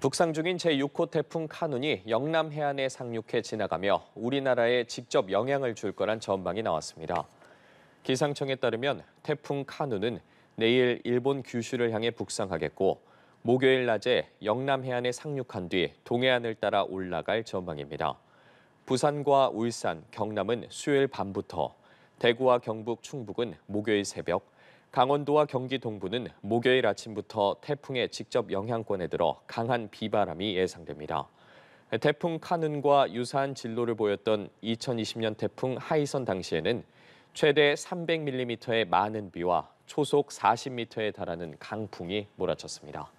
북상 중인 제6호 태풍 카눈이 영남 해안에 상륙해 지나가며 우리나라에 직접 영향을 줄 거란 전망이 나왔습니다. 기상청에 따르면 태풍 카눈은 내일 일본 규슈를 향해 북상하겠고 목요일 낮에 영남 해안에 상륙한 뒤 동해안을 따라 올라갈 전망입니다. 부산과 울산, 경남은 수요일 밤부터 대구와 경북, 충북은 목요일 새벽, 강원도와 경기 동부는 목요일 아침부터 태풍의 직접 영향권에 들어 강한 비바람이 예상됩니다. 태풍 카눈과 유사한 진로를 보였던 2020년 태풍 하이선 당시에는 최대 300mm의 많은 비와 초속 40m에 달하는 강풍이 몰아쳤습니다.